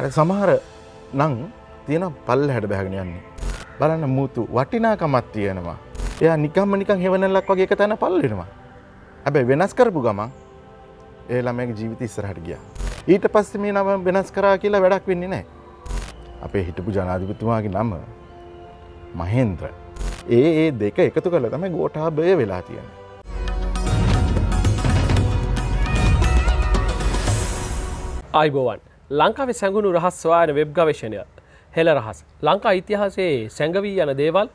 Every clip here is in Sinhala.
හරි සමහර නං තියෙන පල් හැඩ බැහගෙන යන්නේ. බලන්න මුතු වටිනාකමත් තියෙනවා. එයා නිකම්ම නිකං හෙවනල්ලක් වගේ එක තැන පල්ලෙනවා. හැබැයි වෙනස් කරපු ගමන් ඒ ළමයගේ ජීවිත ඉස්සරහට ගියා. ඊට පස්සේ මේ නම වෙනස් කරා කියලා වැඩක් වෙන්නේ නැහැ. අපේ හිටපු ජනාධිපතිතුමාගේ නම මහේන්ද්‍ර. ඒ ඒ දෙක එකතු කරලා තමයි ගෝඨාභය වෙලා තියෙන්නේ. අයිබෝවන් ලංකාවේ සැඟුණු රහස් සොයායන වෙබ් ගවේශණය හෙළ රහස්. ලංකා ඉතිහාසයේ සැඟවී යන දේවල්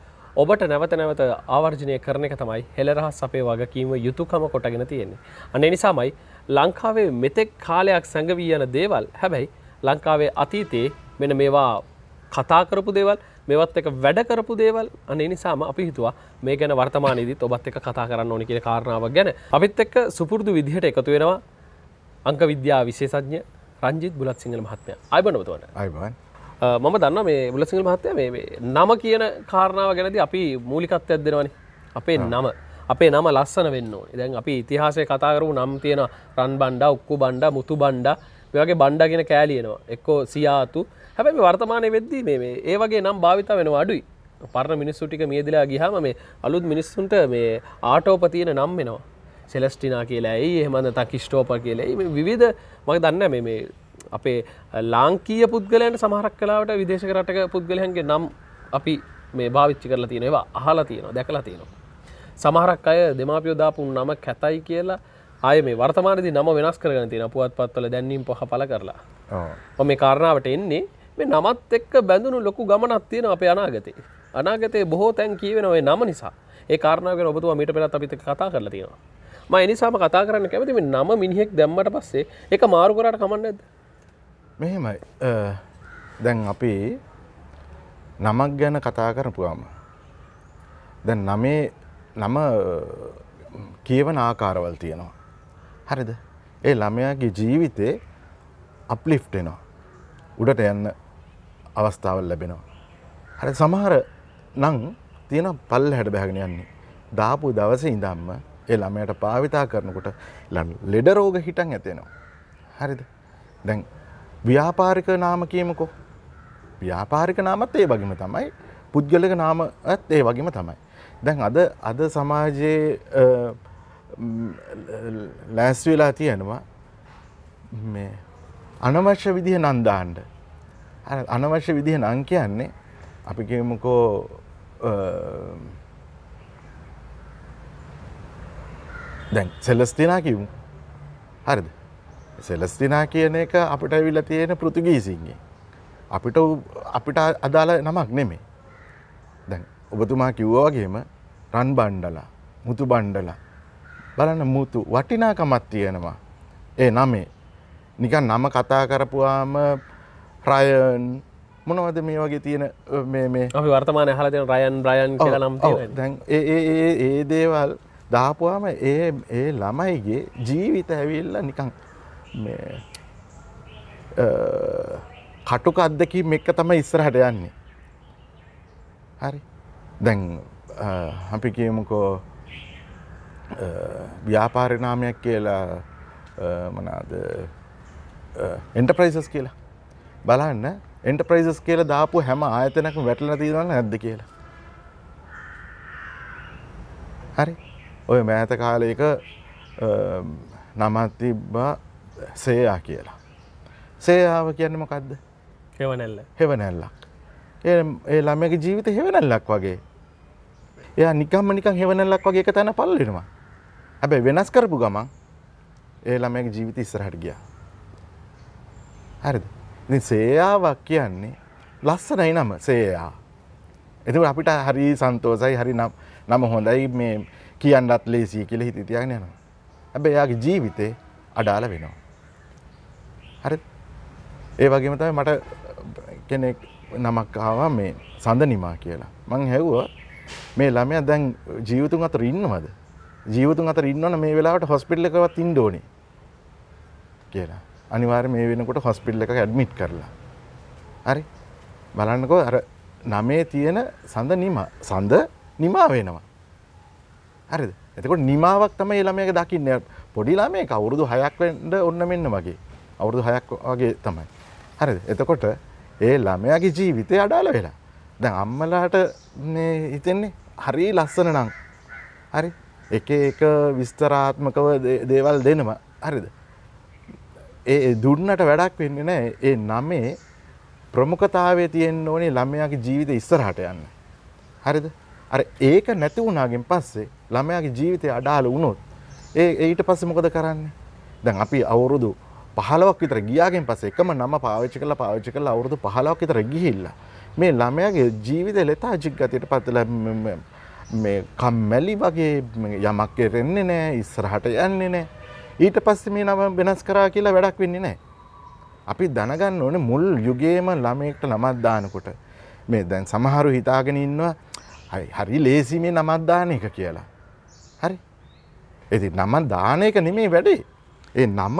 ඔබට නැවත නැවත ආවර්ජනය කරන එක තමයි හෙළ රහස් අපේ වගකීම යුතුකම කොටගෙන තියෙන්නේ. අනේ නිසාමයි ලංකාවේ මෙතෙක් කාලයක් සැඟවී යන දේවල් හැබැයි ලංකාවේ අතීතයේ මෙන මේවා කතා කරපු දේවල් මෙවත් එක වැඩ කරපු දේවල් අනේ නිසාම අපි හිතුවා මේ ගැන වර්තමානයේදීත් ඔබත් එක්ක කතා කරන්න ඕනි කියන කාරණාවක් ගැන අපිත් එක්ක සුපුරුදු විදිහට එකතු වෙනවා අංක විද්‍යා විශේෂඥ රංජිත් බුලත් සිංහල මහත්මය අයිබනවතුවන අයිබන් මම දන්න මේ බුලසිංහල මහත්තය නම කියන කාරණාව ගැනද අපි මූලිකත්වයක් දෙෙනවනි අපේ නම අපේ නම ලස්සන වෙන්න දැන් අපි ඉතිහාසය කතාකරු නම් තියෙන රන් බණ්ඩ ඔක්කු බණ්ඩ මුතු බණ්ඩ වගේ බණ්ඩගෙන කෑලියනවා එක්කෝ සියාතු හැබැයි වර්තමානය වෙද්දී මේ ඒ වගේ නම් භාවිත වෙන අඩුයි පරණ මිනිස්සු ටික මියදලා ගිහම මේ අලුත් මිනිස්සුන්ට මේ ආටෝපතියන නම් වෙනවා සෙලස්ටිනා කියලා ඇයි එහමඳ තකිෂ්ටෝප කියලයි මේ විවිධ මක දන්න මේ අපේ ලාංකීය පුද්ගලයන්ට සමහරක් කලාවට විදේශක රටක පුද්ගලයන්ගේ නම් අපි මේ භාවිච්චි කරලා තියෙනවා අහලා තියෙනවා දැකලා තියෙනවා. සමහරක් අය දෙමාපියෝ දාපු නම කැතයි කියලා ආය මේ වර්තමානයේදී නම වෙනස් කරගෙන තියෙන පුවත්පත්වල දැන්වීම පහපල කරලා. ඔව්. මේ කාරණාවට එන්නේ මේ නමත් එක්ක බැඳුණු ලොකු ගමනක් තියෙනවා අපේ අනාගතේ. අනාගතේ බොහෝ තැන් කියවෙන ওই නම නිසා. ඒ කාරණාව ගැන ඔබතුමා මීට පෙරත් අපිත් කතා කරලා තියෙනවා. ම එනිසාම කතා කරන්න කැමති මේ නම මිනිහෙක් දැම්මට පස්සේ එක මාරු කරට කමන්න ඇද මෙහෙමයි දැන් අපි නමක් ගැන කතා කරපුවාම දැන් නමේ නම කියවන ආකාරවල් තියෙනවා හරිද ඒ ළමයාගේ ජීවිතේ අප්ලිෆ්ට එනවා උඩට යන්න අවස්ථාවල් ලැබෙනවා හරි සමහර නං තියෙන පල් හැඩ බැහගෙන යන්නේ දාපු දවස ඉඳම්ම ඒ ළමයට පාවිතා කරනකොට ලෙඩ රෝග හිටන් ඇතිෙනවා. හරිද දැන් ව්‍යාපාරික නාම කියමකෝ ව්‍යාපාරික නාමත් ඒ වගේම තමයි පුද්ගලක නාමත් ඒ වගේම තමයි. දැන් අද අද සමාජයේ ලෑස් වෙලා තියෙනවා මේ අනවශ්‍ය විදිහ නන්දාන්ඩ අනවශ්‍ය විදිහ නං කියන්නේ අපි කියමුකෝ දැන් සෙලස්තිනා කිවමු හරිද සෙලස්තිනා කියන එක අපිට ඇවිල්ල තියෙන පෘතිගීසින්ගේ අපිට අපිට අදාළ නමක් නෙමේ දැන් ඔබතුමා කිව්වාගේම රන් බණ්ඩලා මුතු බණ්ඩලා බලන්න මුතු වටිනාකමත් තියෙනවා ඒ නමේ නිකන් නම කතා කරපුවාම රයන් මොනවද මේ වගේ තියෙන මේ අපි වර්තමාන හලතන රයන් බ්‍රයන් කියලා නම් දැන් ඒ ඒ දේවල් දාපුවාම ඒ ඒ ළමයිගේ ජීවිත ඇවිල්ල නිකං කටුක අත්දකීම් එක්ක තම ඉස්සරහට යන්නේ හරි දැන් අපි කියමුකෝ ව්‍යාපාරිනාමයක් කියලා මනාද එන්ටප්‍රයිසස් කියලා බලන්න එන්ටප්‍රයිසස් කියල දාපු හැම ආයතනක වැටල තියෙනවන්න ඇද කියලා හරි ඔය මෑත කාලයක නමතිබ්බා සේයා කියලා. සේයාව කියන්න මොකක්ද හෙවනැල්ල හෙවනැල්ලක් ඒ ළමගේ ජීවිත හෙවනැල්ලක් වගේ එය නිකම්ම නිකං හෙවනැල්ලක් වගේ එක තැන පල්ලෙනවා හැබැ වෙනස් කරපු ගමන් ඒ ළමගේ ජීවිත ඉස්සරහට ගියා හරිද සේයාවක් කියන්නේ ලස්සනයි නම සේයා එතු අපිට හරි සන්තෝසයි හරි නම් නම හොඳයි මේ කියන්නත් ලේසිය කියල හිත තියගෙන යනවා. ඇබ එයාගේ ජීවිතේ අඩාල වෙනවා. හරි ඒ වගේම තමයි මට කෙනෙක් නමක් ආවා මේ සඳනිමා කියලා. මං හැව්වා මේ ළමයා දැන් ජීවිතුන් අතර ඉන්නවද? ජීවිතුන් අතර ඉන්නවනම් මේ වෙලාවට හොස්පිටල් එකවත් ඉන්න ඕනේ කියලා. අනිවාර්ය මේ වෙනකොට හොස්පිටල් එකක ඇඩ්මිට් කරලා. හරි. බලන්නකෝ අර නමේ තියෙන සඳ නිමා සඳ නිමා වෙනවා. හරිද එතකොට නිමාවක් තමයි ළමයක දකින්න පොඩිලා මේ කවුරුදු හයක් වෙන්ඩ ඔන්න මෙන්න මගේ අවුරුදු හයක් වගේ තමයි හරිද එතකොට ඒ ළමයගේ ජීවිතය අඩාල වෙලා දැ අම්මලාට හිතෙන්නේ හරි ලස්සන නං හරි එක එක විස්තරාත්මකව දේවල් දෙනම හරිද ඒ දුන්නට වැඩක් වෙන්න නෑ ඒ නමේ ප්‍රමුඛතාවේ තියෙන්න්න ඕනේ ළමයාගේ ජීවිත ඉස්සරහට යන්න හරිද අර ඒක නැති වුණාගෙන් පස්සේ ළමයාගේ ජීවිතය අඩාල වුණොත් ඒ ඊට පස්සේ මොකද කරන්නේ? දැන් අපි අවුරුදු 15ක් විතර ගියාගෙන් පස්සේ එකම නම පාවිච්චි කරලා පාවිච්චි කරලා අවුරුදු 15ක් විතර ගිහිල්ලා මේ ළමයාගේ ජීවිතය ලෙතාජික් ගතියට පත්ලා මේ කම්මැලි වගේ යමක් කරෙන්නේ නැහැ ඉස්සරහට යන්නේ නැහැ ඊට පස්සේ මේ නම වෙනස් කරා කියලා වැඩක් වෙන්නේ නැහැ. අපි දැනගන්න ඕනේ මුල් යුගයේම ළමයෙක්ට ළමක් දානකොට මේ දැන් සමහරු හිතාගෙන ඉන්නවා හරි හරි ලේසි මේ නමත් දාන එක කියලා. හරි. ඉතින් නම දාන එක නෙමේ වැඩේ. ඒ නම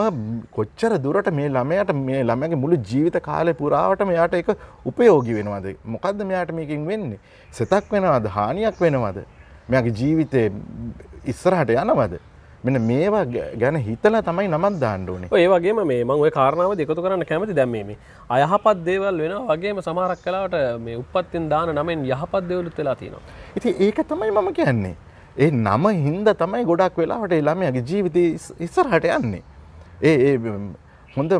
කොච්චර දුරට මේ ළමයට මේ ළමගේ මුළු ජීවිත කාලය පුරාවට මෙයාට එක උපයෝගි වෙනවද? මොකද්ද මෙයාට මේකින් වෙන්නේ? සිතක් වෙනවද? හානියක් වෙනවද? මෙයාගේ ජීවිතේ ඉස්සරහට යනවද? මෙන මේවා ගැන හිතලා තමයි නමත් දාණ්ඩුවනේ ඒ වගේම මේ මං ඔය කාරණාව දෙකතු කරන්න කැමති දැම්මීම අයහපත් දේවල් වෙන වගේම සමහරක් කලාවට මේ උපත්තෙන් දාන නමෙන් යහපත් දේවලුත් වෙලා තියෙනවා ඉතින් ඒක තමයි මම කියන්නේ ඒ නම හින්ද තමයි ගොඩක් වෙලාවට ළමයාගේ ජීවිතය ඉස්සරහට යන්නේ ඒ ඒ හොඳ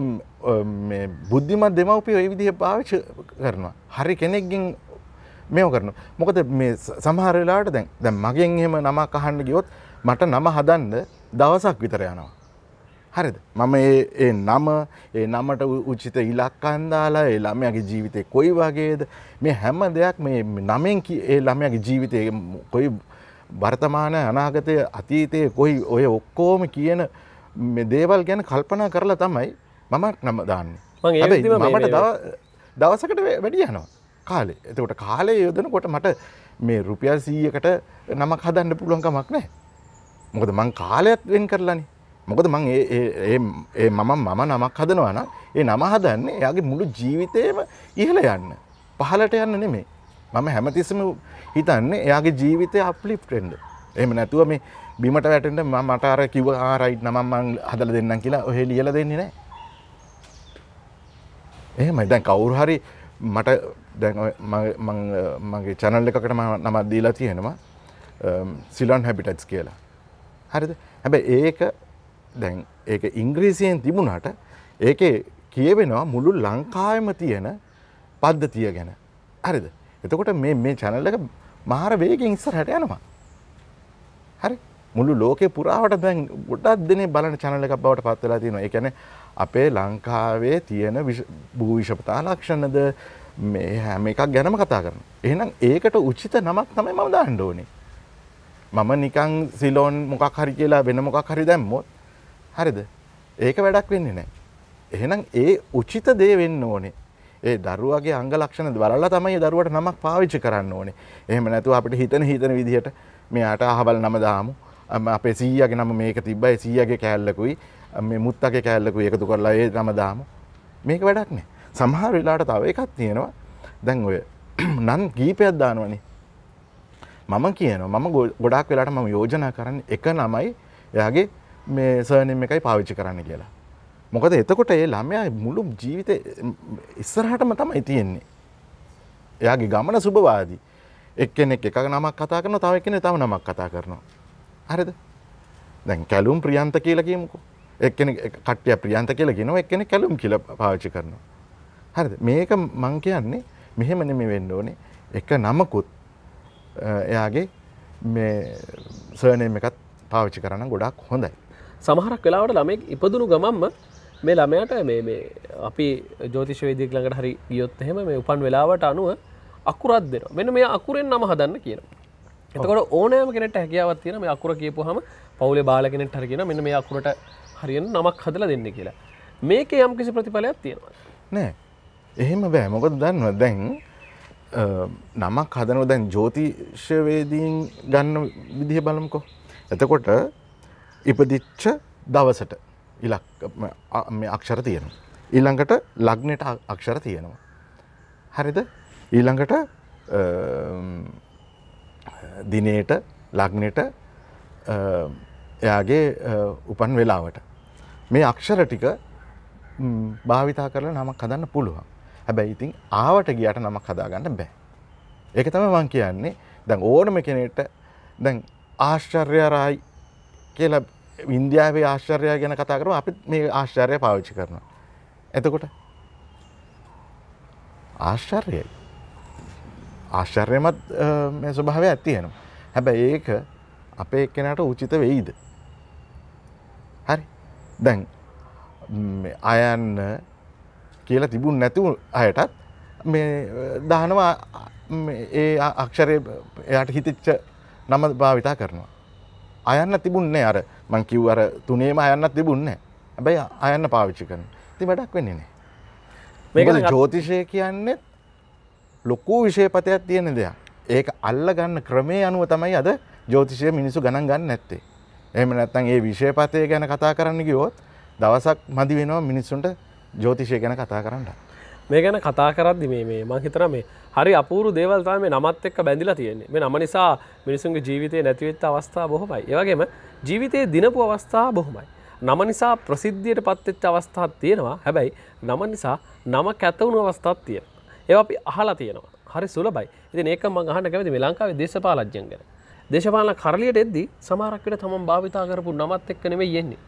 බුද්ධිමත් දෙමව්පියෝ ඒ විදිහ පාවිච්චි කරනවා හරි කෙනෙක්ගෙන් මේව කරනවා මොකද මේ සමහර වෙලාවට දැන් දැන් මගෙන් එහෙම නමක් අහන්න ගියොත් මට නම හදන්න දවසක් විතර යනවා. හරිද මම ඒ නම ඒ නමට උචිත ඉලක්කන්දාලා ඒ ළමයගේ ජීවිතය කොයි වගේද මේ හැම දෙයක් මේ නමෙන් ඒ ළමයගේ ජීවිතය කොයි වර්තමාන අනාගතය අතීතය කොයි ඔය ඔක්කෝම කියන දේවල් ගැන කල්පනා කරලා තමයි මම නම දාන්නේ මට දවසකට වැඩිය යනවා කාලේ එතකොට කාලය යොදනකොට මට මේ රුපියල් සීයකට නමක් හදන්න පුළුවන්කමක් නෑ මොකද මං කාලයක් වෙන් කරලානේ මොකද මං ඒ මම මම නමක් හදනවා නම් ඒ නම හදන්නේ එයාගේ මුළු ජීවිතේම ඉහළ යන්න පහලට යන්න නෙමේ මම හැමතිස්සම හිතන්නේ එයාගේ ජීවිතය අප්ලිප්ටෙන්ඩ එම නැතුව මේ බිමට වැටෙන්ට ම මට අර කිව ආරයිට් නමන් හදල දෙන්නම් කියලා ඔහෙ ලියල දෙන්නේ නෑ එහෙමයි දැන් කවුරු හරි මට දැන් මගේ චැනල් එකකට නමත් දීලා තියෙනවා සිලන් හැබිටස් කියලා හරිද හැබ ඒක දැන් ඒක ඉංග්‍රීසියෙන් තිබුණට ඒක කියවෙනවා මුළු ලංකායම තියෙන පද්ධතිය ගැන හරිද එතකොට මේ මේ චැනල්ලක මහර වේගෙන් ඉස්සර හැට යනවා හරි මුළු ලෝක පුරාවට දැන් ගොඩත් දෙන බලන චැනල එකක් බවට පත්වෙලා තියෙනවා එකන අපේ ලංකාවේ තියෙන භූවිෂපතා ලක්ෂණද මේ හැම එකක් ගැනම කතා කරන එහනම් ඒකට උචිත නමක් තමයි මම දාණ්ඩෝනේ මම නිකං සිලෝන් මොකක් හරි කියලා වෙන මොකක් හරි දැම්මොත් හරිද ඒක වැඩක් වෙන්නේ නෑ. එහෙනම් ඒ උචිත දේ වෙන්න ඕනේ ඒ දරුවගේ අංග ලක්ෂණ බලලා තමයි දරුවට නමක් පාවිච්චි කරන්න ඕනේ එහෙම නැතුව අපිට හිතන හිතන විදිහට මෙයාට අහවල් නම දාමු අපේ සීයගේ නම මේක තිබ්බයි සීයගේ කෑල්ලකුයි මේ මුත්තගේ කෑල්ලකුයි එකතු කරලා ඒ නම දාමු මේක වැඩක් නෑ සමහර වෙලාට තව එකක් තියෙනවා දැන් ඔය නම් ගීපයක් දානවනේ මම කියනවා මම ගොඩක් වෙලාට මම යෝජනා කරන්න එක නමයි එයාගේ මේ සර්නම් එකයි පාවිච්චි කරන්න කියලා. මොකද එතකොට ඒ ළමයා මුළු ජීවිත ඉස්සරහටම තමයි තියෙන්නේ. එයාගේ ගමන සුභවාදී. එක්කෙනෙක් එකක නමක් කතා කරනවා තව එක්කෙනෙක් තව නමක් කතා කරනවා. හරිද? දැන් කැලුම් ප්‍රියන්ත කියලා කියමුකෝ. එක්කෙනෙක් කට්ටිය ප්‍රියන්ත කියලා කියනවා එක්කෙනෙක් කැලුම් කියලා පාවිච්චි කරනවා. හරිද? මේක මං කියන්නේ මෙහෙම නෙමෙයි වෙන්න ඕනේ. එක නමකුත් එයාගේ මේ සර්නයම එකත් පාවිච්චි කරන්න ගොඩක් හොඳයි. සමහරක් වෙලාවට ළමෙක් ඉපදුණු ගමම්ම මේ ළමයට මේ අපි ජෝතිශවේදීක් ළඟට හරි ගියොත් එහෙම මේ උපන් වෙලාවට අනුව අකුරත් දෙෙන මෙන මේ අකුරෙන් නම හදන්න කියන. එතකොට ඕනෑම කෙනට හැකියාවත් තියෙන මේ අකුර කියපු හම පවුලේ බාලගෙනෙට හරගෙන මෙන්න මේ අකුරට හරියෙන් නමක් හදල දෙන්න කියලා. මේක යම් කිසි ප්‍රතිඵලයක් තියෙනවා. නෑ එහෙම බෑ මොකද දන්නවා දැන් නමක් හදනව දැන් ජෝතිෂවේදීන් ගන්න විදිහ බලම්කෝ. එතකොට ඉපදිච්ච දවසට ඉලක් අක්ෂර තියෙනවා. ඊළඟට ලග්නට අක්ෂර තියෙනවා. හරිද ඊළඟට දිනයට ලග්නට එයාගේ උපන් වෙලාවට. මේ අක්ෂර ටික භාවිතා කරලා නමක් හදන්න පුළුවන්. හැබැයි ඉතින් ආවට ගියට නමක් හදාගන්න බෑ. ඒක තම මං කියන්නේ දැන් ඕනම කෙනෙට දැන් ආශ්චර්යරයි කියලා ඉන්දියාවේ ආශ්චර්යය ගැන කතා කරම අපි මේ ආශ්චර්ය පාවිච්චි කරනවා. එතකොට ආශ්චර්යයි. ආශ්චර්යමත් මේ ස්වභාවය ඇතියෙනවා. හැබැයි ඒක අපේ එක්කෙනට උචිත වෙයිද. හරි දැන් අයන්න කියලා තිබුණ නැතිව අයටත් මේ දහනවා ඒ අක්ෂරය එයට හිතිච්ච නම භාවිතා කරනවා. අයන්න තිබුන්නේ අර මං කිව් අර තුනේම අයන්න තිබුන්නේ ඇබැයි අයන්න පාවිච්චි කරන ති වැඩක් වෙන්නේ මේකද ජෝතිෂය කියන්නේ ලොකු විෂයපතයක් තියෙන දෙයක් ඒක අල්ල ගන්න ක්‍රමය අනුව තමයි අද ජෝතිෂය මිනිසු ගණන් ගන්න නැත්තේ එහම නැත්තන් ඒ විෂයපතය ගැන කතා කරන්න ගියෝත් දවසක් මදි වෙනවා මිනිස්සුන්ට ජෝතිෂය ගැන කතා කරන්න. මේ ගැන කතා කරද්දි මේ මංහිතර මේ හරි අපූරු දේවල්තා මේ නමත් එක්ක බැඳිලා තියෙන්නේ මේ නම නිසා මිනිසුන්ගේ ජීවිතය නැතිවෙත් අවස්ථා බොහොමයි ඒවගේම ජීවිතයේ දිනපු අවස්ථා බොහොමයි. නම නිසා ප්‍රසිද්ධියට පත්වෙච්ච අවස්ථාත් තියෙනවා හැබැයි නම නිසා නම කැතවුණු අවස්ථාත් තියෙන. ඒ අපි අහලා තියෙනවා හරි සුලබයි ඉතින් ඒක මං අහන්න කැමති මේ ලංකාවේ දේශපාලඥයන් ගැන. දේශපාලන කරලියට එද්දී සමහරක් විට තමන් භාවිතා කරපු නමත් එක්ක නෙමෙයි යන්නේ.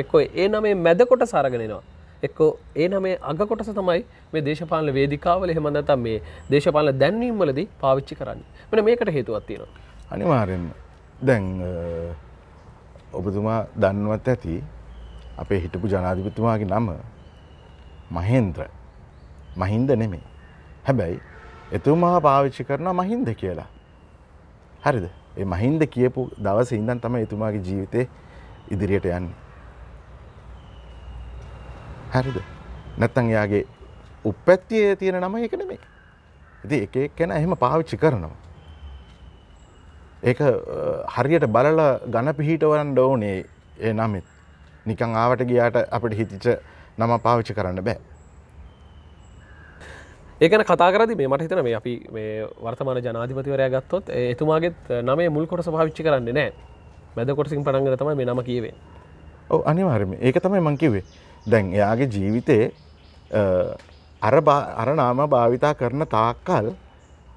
එක්කෝ ඒ නමේ මැද කොටස අරගෙන එනවා. එක්කෝ ඒ නමේ අග කොටස තමයි මේ දේශපාලන වේදිකාවල එහෙම නැත්නම් මේ දේශපාලන දැන්වීම්වලදී පාවිච්චි කරන්නේ. මෙන්න මේකට හේතුවක් තියෙනවා. අනිවාර්යෙන්ම. දැන් ඔබතුමා දන්නවත් ඇති අපේ හිටපු ජනාධිපතිතුමාගේ නම මහේන්ද්‍ර මහින්ද නෙමේ. හැබැයි එතුමා පාවිච්චි කරන මහින්ද කියලා. හරිද ඒ මහින්ද කියපු දවස ඉඳන් තම එතුමාගේ ජීවිතය ඉදිරියට යන්නේ. හැරිද නැත්තන් යාගේ උපැත්තියේ තියෙන නම එක නෙමේ ඉති එක කැන එහෙම පාවිච්චි කරනවා ඒක හරියට බලල ගණ පිහිටවන්න ඕනේ ඒ නමෙත් නිකං ආවට ගියාට අපට හිතිච නම පාවිච්චි කරන්න බෑ ඒකන කතාරද මේ මට හිතන මේ අපි මේ වර්තමාන ජනාධිපතිවරයා ගත්තොත් එතුමාගේත් නමේ මුල් කොටස පාවිච්චි කරන්න නෑ මැද කොටසින් පටන්ගර තමයි මේ නම කියවේ ඔ අනිවාර්ම ඒක තමයි මංකිවේ දැන් එයාගේ ජීවිතේ අර අර නාම භාවිතා කරන තාක්කල්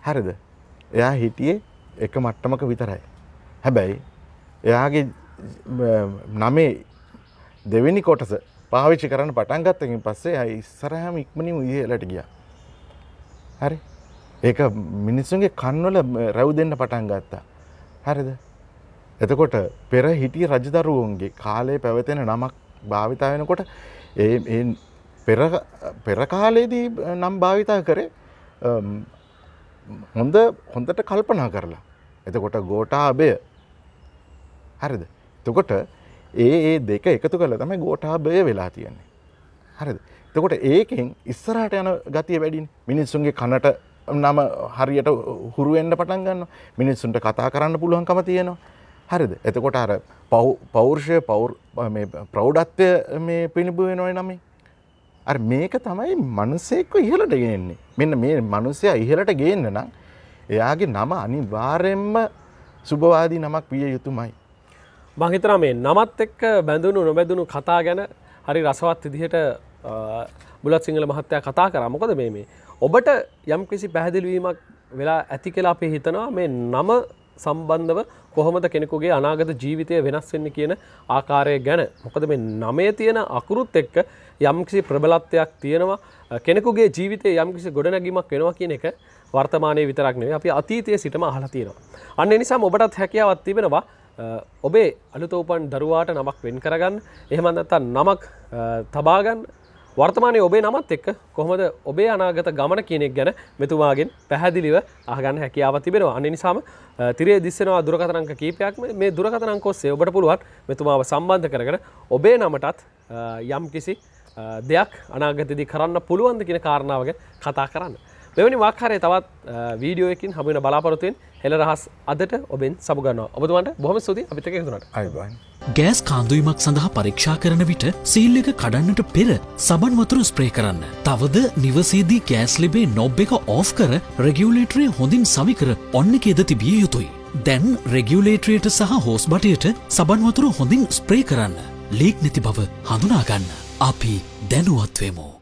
හැරද එයා හිටියේ එක මට්ටමක විතරයි. හැබැයි එයාගේ නමේ දෙවෙනි කොටස පාවිච්චි කරන්න පටන් ගත්තකින් පස්සේ ඇයි ඉස්සරහම ඉක්මනින් ඉහලට ගියා. හරි. ඒක මිනිස්සුන්ගේ කන්වල රැව් දෙන්න පටන් ගත්තා. හරිද? එතකොට පෙර හිටිය රජදරුවන්ගේ කාලේ පැවතෙන නමක් භාවිතා වෙනකොට ඒ පෙරකාලයේදී නම් භාවිතා කරේ හොඳ හොඳට කල්පනා කරලා. එතකොට ගෝටාබය හරිද. තකොට ඒ ඒ දෙක එකතු කළ තමයි ගෝටාබය වෙලා තියෙන්නේ. හරිද. තකොට ඒකෙන් ඉස්සරහට යන ගතිය වැඩින් මිනිස්සුන්ගේ කනට නම හරියට හුරුවෙන්ට පටන් ගන්න මිනිස්සුන්ට කතා කරන්න පුළුවන්කම තියෙනවා. හරිද එතකොට අර පෞර්ෂය පවර් ප්‍රෞ්ඩත්වය මේ පිළිබු වෙනොයි නමේ. අ මේක තමයි මනුසෙක්ක ඉහලට ගෙනෙන්නේ මෙන්න මේ මනුසය ඉහලට ගේන්න නම් එයාගේ නම අනිවාරෙන්ම සුභවාදී නමක් විය යුතුමයි. මහිතර මේ නමත් එක්ක බැඳුණු නොබැඳුණු කතා ගැන හරි රසවත් විදිහට බුලත් සිංහල මහත්තයා කතා කර මොකද මේ මේ ඔබට යම් කිසි පැහැදිලිවීමක් වෙලා ඇති කලා අපේ හිතනවා මේ නම සම්බන්ධව කොහොමද කෙනෙකුගේ අනාගත ජීවිතය වෙනස් වෙන්න කියන ආකාරය ගැන මොකද මේ නමේ තියෙන අකුරුත් එක්ක යම්කිසි ප්‍රබලත්වයක් තියෙනවා කෙනෙකුගේ ජීවිතය යම්කිසි ගොඩනැගීමක් වෙනවා කියන එක වර්තමානය විතරක්නේ අපි අතීතය සිටම අහලතියෙනවා අන්න නිසා ඔබටත් හැකියාවත් තිබෙනවා ඔබේ අලුතෝපන් දරුවාට නමක් වෙන් කරගන්න එහෙමන්නත්තා නමක් තබාගන්න වර්තමානය ඔබේ නමත් එක්ක කොහොමද ඔබේ අනාගත ගමන කෙනෙක් ගැන මෙතුමාගෙන් පැහැදිලිව අහගන්න හැකියාව තිබෙනවා අන්න නිසාම තිරේ දිස්සෙනවා දුරකතනංක කීපයක් මේ දුරකතනං කොස්සේ ඔබට පුළුවන් මෙතුමාව සම්බන්ධ කරගෙන ඔබේ නමටත් යම් කිසි දෙයක් අනාගතදී කරන්න පුළුවන්ද කියන කාරණාවක කතා කරන්න. මෙවැනි වාකාරය තවත් වීඩියෝයකින් හමුවන බලාපොරොතුවෙන් හෙළ රහස් අදට ඔබෙන් සමුගන්නවා ඔබතුමන්ට බොහොම සූති අපිට එකතුනට ගෑස් කාන්දුවීමක් සඳහා පරීක්ෂා කරන විට සීල් එක කඩන්නට පෙර සබන් වතුර ස්ප්‍රේ කරන්න. තවද නිවසේදී ගෑස් ලිබේ නොබ් එක ඕෆ් කර රෙගියුලේටරේ හොඳින් සවිකර ඔන්න කේද තිබිය යුතුයි. දැන් රෙගියුලේටරයට සහ හෝස් බටයට සබන් වතුර හොඳින් ස්ප්‍රේ කරන්න. ලීක් නැති බව හඳුනාගන්න. අපි දැනුවත්වමෝ.